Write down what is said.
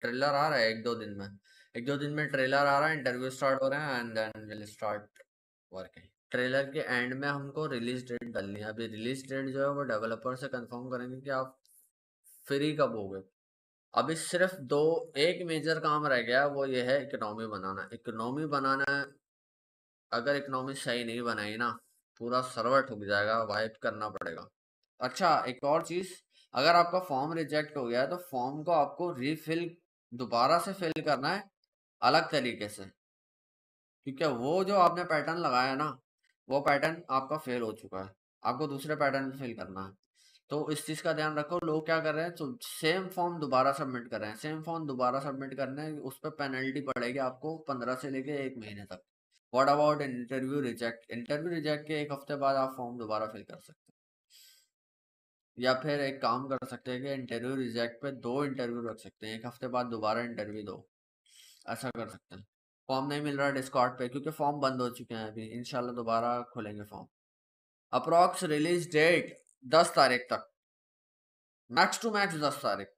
trailer आ रहा है एक दो दिन में एक दो दिन में ट्रेलर आ रहा है इंटरव्यू स्टार्ट हो रहे हैं and then will start working trailer के एंड में हमको रिलीज डेट डालनी है अभी रिलीज डेट जो है वो डेवलपर से कंफर्म करेंगे कि आप फ्री कब हो गए अभी सिर्फ दो एक मेजर काम रह गया वो ये है इकोनॉमी बनाना इकोनॉमी बनाना अगर इकोनॉमी सही नहीं बनाई ना पूरा सर्वर ठुक जाएगा वाइप करना पड़ेगा अच्छा एक और चीज़ अगर आपका फॉर्म रिजेक्ट हो गया है तो फॉर्म को आपको रिफिल दोबारा से फिल करना है अलग तरीके से क्योंकि वो जो आपने पैटर्न लगाया ना वो पैटर्न आपका फेल हो चुका है आपको दूसरे पैटर्न में फिल करना है तो इस चीज़ का ध्यान रखो लोग क्या कर रहे हैं तो सेम फॉर्म दोबारा सबमिट कर रहे हैं सेम फॉर्म दोबारा सबमिट करने है उस पर पेनल्टी पड़ेगी आपको पंद्रह से लेके एक महीने तक what about interview reject interview reject के एक हफ्ते बाद आप फॉर्म दोबारा फिल कर सकते हैं या फिर एक काम कर सकते हैं कि इंटरव्यू रिजेक्ट पे दो इंटरव्यू रख सकते हैं एक हफ्ते बाद दोबारा इंटरव्यू दो ऐसा कर सकते हैं फॉर्म नहीं मिल रहा डिस्कॉट पे क्योंकि फॉर्म बंद हो चुके हैं अभी इनशाला दोबारा खुलेंगे फॉर्म अप्रॉक्स रिलीज डेट दस तारीख तक मैक्स टू मैक्स दस तारीख